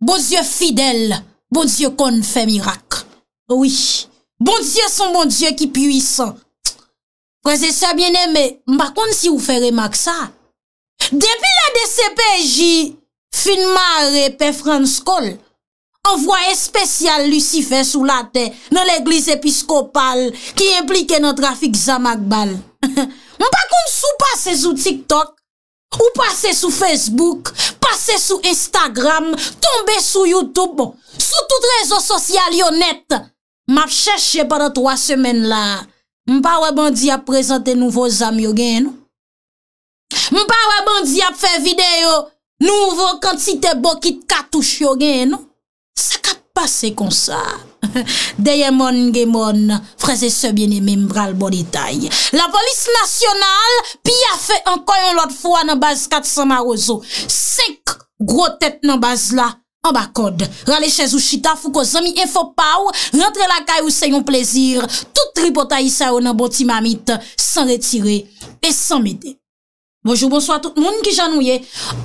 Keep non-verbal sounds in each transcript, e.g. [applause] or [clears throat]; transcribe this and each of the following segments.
Bon dieu fidel, bon dieu kon fè mirak Oui, bon dieu son bon dieu ki puisan Prese se biene me, mba kon si ou fè remak sa Depi la DCPJ, fin mare pe France School An vwa espécial Lucifer sou late Non l'Eglise Episkopal Ki implike non trafik Zamaqbal [laughs] Mba kon sou pa se zoutik tok Ou pase sou Facebook, pase sou Instagram, tombe sou Youtube, sou tout rezo sosyal yo net. M ap cheshe para 3 semen la, m pa wè bandi ap prezante nouvo zami yo gen nou. M pa wè bandi ap fè video nouvo kant si te bokit katouche yo gen nou. Sa ka pase kon sa. Deye moun, ge moun, freze se biene membral bon detay. La volis nasyonal pi a fe anko yon lot fwa nan baz kat sa marozo. Sek gro tet nan baz la, an bakod. Rale chez ou chita fou ko zomi e fopaw, rentre la kay ou se yon plezir. Tout tri potay sa ou nan boti mamit, san retire et san mide. Bonjou, bonsoy a tout moun ki jan ouye.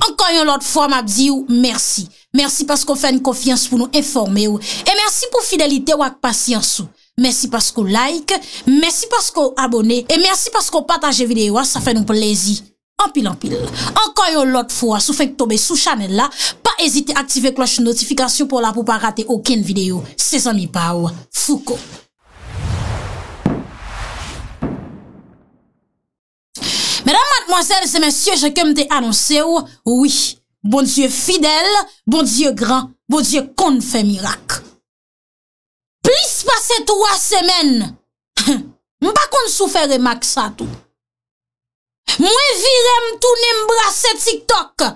Ankon yon lot fwa mabzi ou, mersi. Mersi paskou fè n konfians pou nou informe ou. E mersi pou fidelite ou ak pasyans ou. Mersi paskou like. Mersi paskou abone. E mersi paskou pataje videyo ou. Sa fè nou plezi. Anpil, anpil. Ankon yon lot fwa sou fè n tobe sou chanel la. Pa ezite aktive kloche notifikasyon pou la pou pa rate ouken videyo. Se zan mi pa ou. Fouko. Monser se mensye jè kem te anonse ou Ouwi, bon dieu fidel Bon dieu gran, bon dieu kon fè mirak Plis pase 3 semen Mpa kon sou fè remak sa tou Mwen virem tou ne mbrase tiktok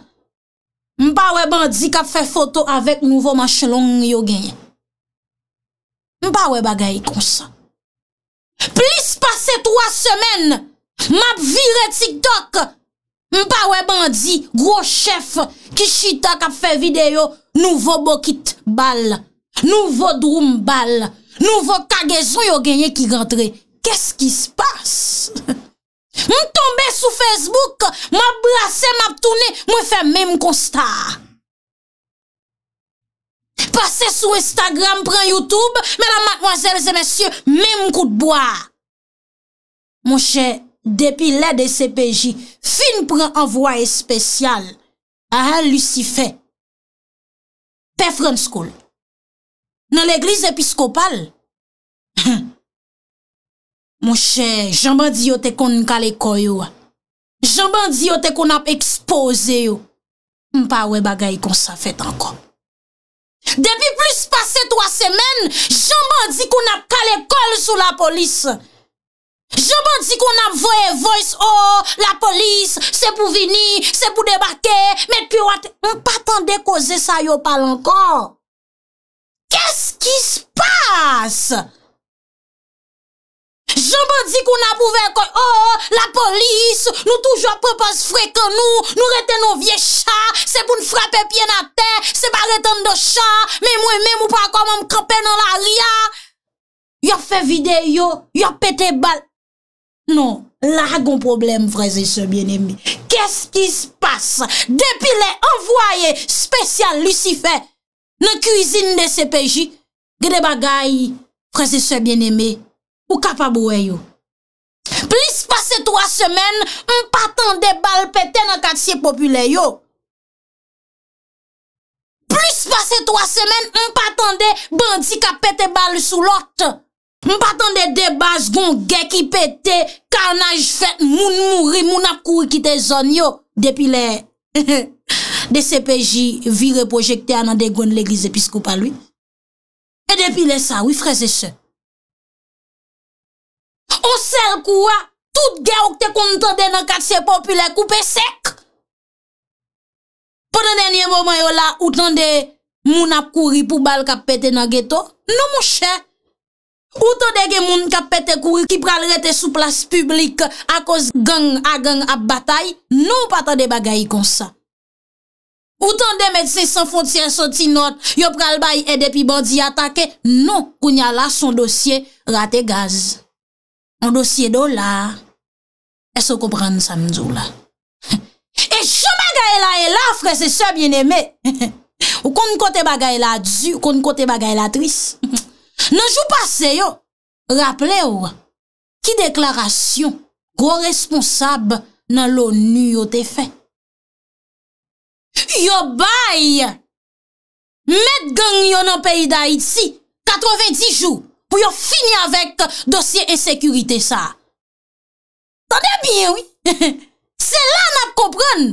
Mpa wè bandi kap fè foto avèk nouvo manchelon yow geny Mpa wè bagay kon sa Plis pase 3 semen Mpap vire TikTok, mpawè bandi, gro chef, ki chitak ap fè videyo, nouvo bokit bal, nouvo drum bal, nouvo kagezou yo genye ki rentre. Kèsk ki s'passe? [laughs] Mp tombe sou Facebook, mp brase, mp toune, mwen fè mèm konsta. Pase sou Instagram, pran Youtube, mèlan mkwazèl zè mèsyè, mèm koutboa. Mw chè. Depi lè de CPJ, fin prè an vwa espèsyal. A ha Lucifer. Per France School. Nan l'Eglise Episkopal. [laughs] Mon chè, jamban di yo te kon kal ekoy yo. Jamban di yo te kon ap ekspoze yo. Mpa we bagay kon sa fèt ankon. Depi plus pase to a semen, jamban di kon ap kal ekoy sou la polis yo. Jobo di kon ap voye voice, oh, la polis, se pou vini, se pou debake, met piwate, ou patan dekoze sa yo pal ankon. Kès ki spas? Jobo di kon ap voye voice, oh, la polis, nou toujou ap prepo se freke nou, nou reten nou vie cha, se pou nou frape pie na te, se pa reten nou cha, me mwen mwen mwen pa kon mwen krepe nan la ria. Non, la ha gon problem vreze se bien eme. Kèst ki s'passe? Depi le envoye spesyal Lucifer, nan kuizine de se peji, grede bagay vreze se bien eme, ou kapabouwe yo. Plis pase 3 semen, m patande bal pete nan katsye popule yo. Plis pase 3 semen, m patande bandika pete bal sou lote. Mpa tan de debaz goun ge ki pete, karnaj fèt, moun mouri, moun ap kuri ki te zon yo, depi le, [laughs] de sepeji, virè projekte anade gwen l'eglize piskoupa lwi. E depi le sa, wifre se se. O sel kouwa, tout ge ou te kontande nan katsye popile, koupe sek. Ponan denye mouman yo la, ou tan de moun ap kuri pou bal kapete nan geto, nou mouche, Woutan de gen moun kapete kou ki pral rete sou plas publik akos gang a gang ap batay, nou patande bagay kon sa. Woutan de medse san fontien soti not, yo pral bay e depi bandi atake, nou kounya la son dosye rate gaz. On dosye do la, e so kompran sa mdjou la. E chou magay la e la, fre se so bien eme. Ou kon kote bagay la du, kon kote bagay la tris. Mf. [laughs] Nanjou pase yo, rappele ou, ki deklarasyon gwo responsab nan l'ONU yo te fe. Yo bay, met gen yon an peyi da it si, 90 jou, pou yo fini avèk dosye en sekurite sa. Tande biye ou, [laughs] se la nan kompran,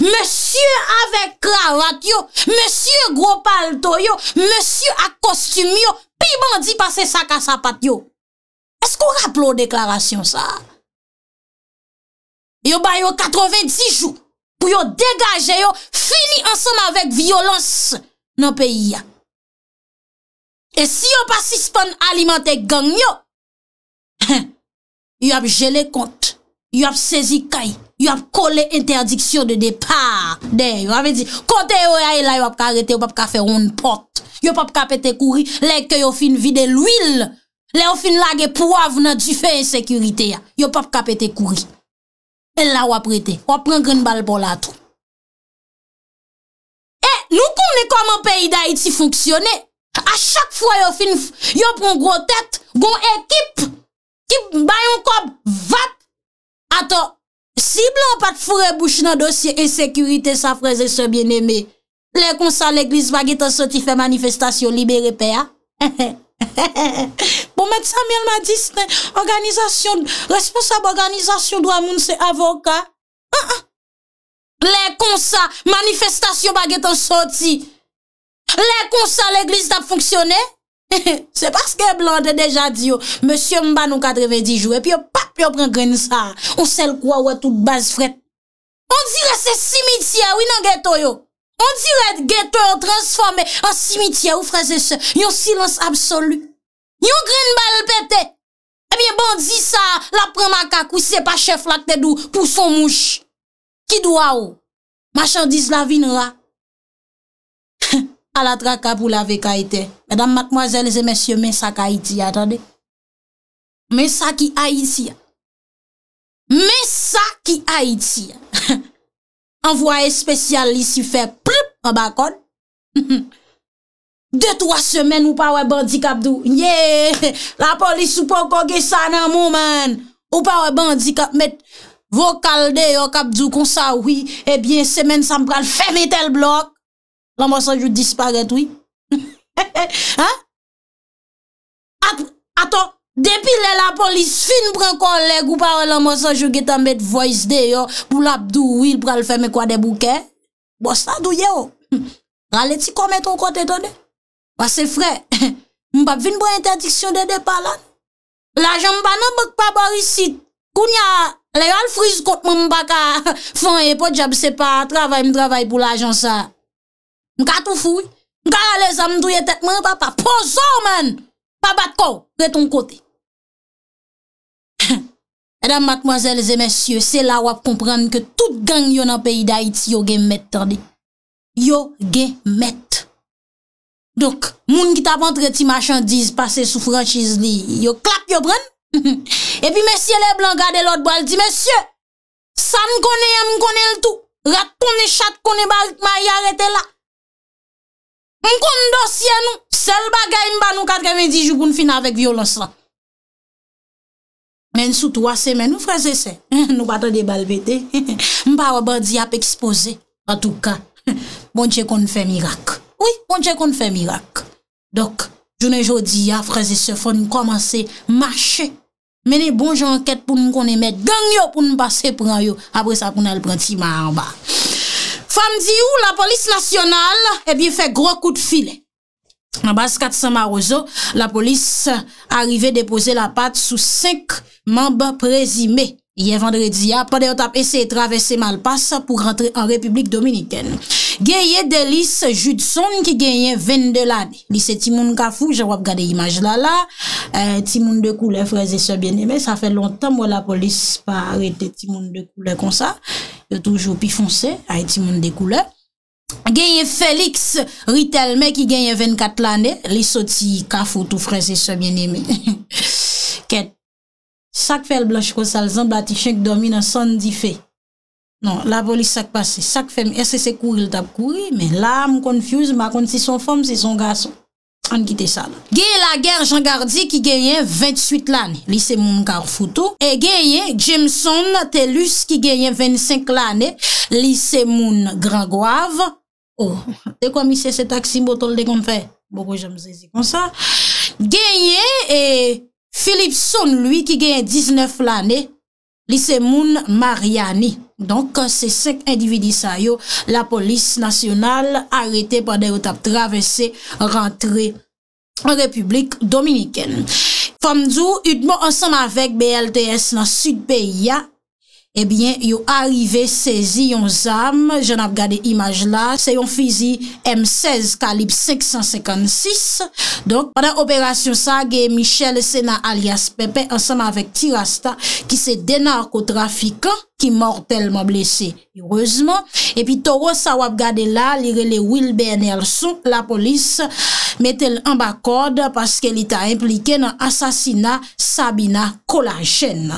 mèsyo avèk kravat yo, mèsyo gwo pal to yo, mèsyo ak kostum yo, Pi bon di pase sak a sapat yo. Esko rap lò deklarasyon sa? Yo bayo 90 jou pou yo degaje yo, fili ansan avèk violans nan peyi ya. E si yo pasispon alimante gang yo, [clears throat] yo ap jelè kont, yo ap sezi kay, yo ap kole interdiksyon de depar. De, yo ap me di, kontè yo a yi e la yo ap karete, yo ap kafe roun pot. Yo pap kapete kouri, le ke yo fin vide l'wil. Le yo fin lage pou avnen di fe en sekurite ya. Yo pap kapete kouri. El la wap rete, wap prengren bal bol atou. E, nou kon me kom an peyi da iti fonksyone. A chak fwa yo fin, yo pron gwo tet, gwo ekip, ekip bayon kob, vat. Ato, si blan pat fure bouch nan dosye en sekurite sa freze se bieneme, Lè kon sa l'Eglise bagè tan soti fè manifestasyon libere pe a? Po [laughs] bon, mèd sa mèl mèd disne, responsab organizasyon dwa moun ah, ah. se avoka? Lè kon sa manifestasyon bagè tan soti, lè kon sa l'Eglise dap fonksyonè? Se [laughs] paske blande deja di yo, oh, mèsyon mba nou kadreve di jou, epi yo oh, pap yo pren gren sa, ou sel kwa wè tout baz fret. On dire se simitia ah, wè nan geto yo. Ondiret getor transforme an simitye ou fraze se Yon silans absolu Yon gren bal pete Ebyen bon di sa la premaka kou se pa chef lak te dou pou son mouche Ki dou a ou? Machan diz la vinra Alatra [laughs] ka pou la veka ite Medan matmoazel ze mensyo mensak a iti atade Mensak ki a iti Mensak ki a iti Anvoye spesyal li si fe ploup an bakon. De to a semen ou pa wè bandi kapdou. Yey! La polis ou pa kogue sa nan mou men. Ou pa wè bandi kapmet. Vo kalde yo kapdou kon sa wè. Ebyen semen sa m pral fèm etel blok. La mwa sa jout disparet wè. [laughs] He he he. Ha? Aton. Depi lè la polis fin brè kon lè goupa wè lè monsan jougè tan bet voys de yo pou lap dou wè il pral fè mè kwa de bou kè. Bo sa dou ye yo, [laughs] ralè ti kon mè ton kote tonè? Wa se frè, [laughs] mbap vin brè interdiksyon dè de palan. L'ajan mba nan bèk pa barisit, koun ya lè yal friz kote mbaka [laughs] fon e pot jab se pa travay m travay pou l'ajan sa. Mka tou fuy, mka ralè zan mdouye tèt mbapa pa pozor men! Pa bat kou, prè ton kote. Madame, mademoiselles et messieurs, c'est la ou ap komprenne ke tout gang yon an peyi d'Haïti yo gen mette. Yo gen mette. Dok, moun ki tap entre ti machandise, pase sou franchise li, yo klap yo prenne. [laughs] E pi messieurs les blancs, gade l'autre bo, al ti messieurs, sa m'kone, ya m'kone l'tou, rat kone, chat kone, barit ma yarete la. M'kone dosye nou, sel bagay m'ba nou katke mè di jougoun fina vek violons la. Mwen sou 3 semen, mwen fraze se, mwen patan de balbete, mwen pa wabar di ap expose, an tou ka, mwen che kon fè mirak. Oui, mwen bon che kon fè mirak. Dok, jounen jodi ya, fraze se fon, mwen komanse, mwache, mwen e bon jan ket pou mwen kon emet, gang yo pou mwen pase pran yo, apre sa pou nal pranti man an ba. Fem di ou, la polis nasyonal, ebi eh fè gro kout file. Mabase 400 maroso, la polis arrive depose la pat sou 5 mamba prezime. Ye vendredi, ya pa de otap ese etravesse malpas pou rentre an Republik Dominiken. Gyeye delis jutson ki genye 22 lade. Lise timoun kafou, jawap gade imaj lala. Timoun de koule, fraze se bieneme. Sa fe lontan mwa la polis pa arete timoun de koule konsa. Yo toujou pi fonse ay timoun de koule. Genye Felix, ritel me ki genye 24 lande, li soti kafo tou frese se mwen eme. [laughs] Ket, sak fe el blanche kosal, zan bati chenk domi nan sondi fe. Non, la boli sak pase, sak fe mwen, ese se kouri l tap kouri, me la m konfuse, ma kon si son fom, si son gason. An gite sa la. Genye La Guerre Jean Gardie ki genyen 28 lani, lise moun Garfoutou. E genye Jameson Tellus ki genyen 25 lani, lise moun Grand Goave. Oh, dekwa misye se taksi mbotol de kon fè? Boko jèm zèzi kon sa. Genye e, Philipson lui ki genyen 19 lani, lise moun Mariani. Donk se sek individi sa yo la polis nasyonal arete pa dey otap travese rentre Republik Dominiken. Fomzou, yudmo ansanm avek BLTS nan Sudpeya. Ebyen, yon arive sezi yon zame, jen ap gade imaj la, se yon fizi M16 kalib 656. Donk, padan operasyon sa, gen Michel Sena alias Pepe, ansanman vek tirasta, ki se denarko trafika, ki mortelman blese, yorezman. Epyi toro sa wap gade la, li rele Wilber Nelson, la polis, metel anba kode, paske li ta implike nan asasina Sabina Kolachene.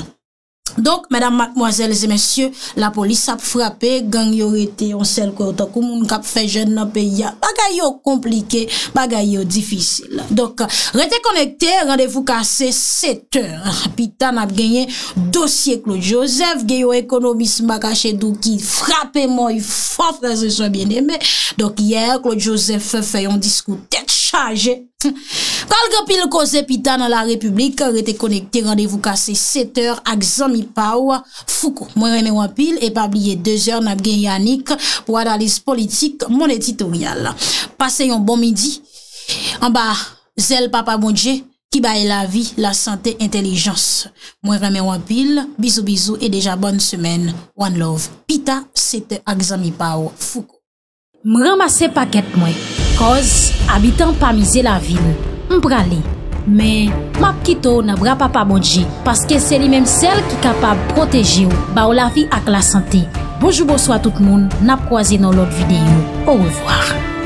Donk, mèdam, mèdame, mèzèl, mèzyè, la polis ap frape, gang yo rete yon sel kòr takou moun kap fe jen nan peya, bagay yo komplike, bagay yo difisil. Donk, rete konekte, randevou kase 7 hr. Pitan ap genyen dosye Klou Joseph, genyon ekonomis magache dou ki frape mò yon fòf rese so bien eme. Donk, yè, Klou Joseph fè yon diskoutetch. chanje. Kalke pil koze pita nan la republik, rete konekte, randevou kase sete or ak zanmi pa ou foukou. Mwen reme wapil, epabliye deze or nan gen yannik pou analise politik moun etitorial. Pase yon bon midi, an ba zel papa mounje, ki ba e la vi, la sante, intelijans. Mwen reme wapil, bizou bizou, e deja bonn semen, one love, pita, sete ak zanmi pa ou foukou. M ramase paket mwen. Koz, abitan pa mize la vil, mbra li. Men, map kito nan bra pa pa modje, paske se li menm sel ki kapab proteji ou, ba ou la vi ak la sante. Bojou bojou a tout moun, nap kwa zi nan lot videyo. Ou revoar.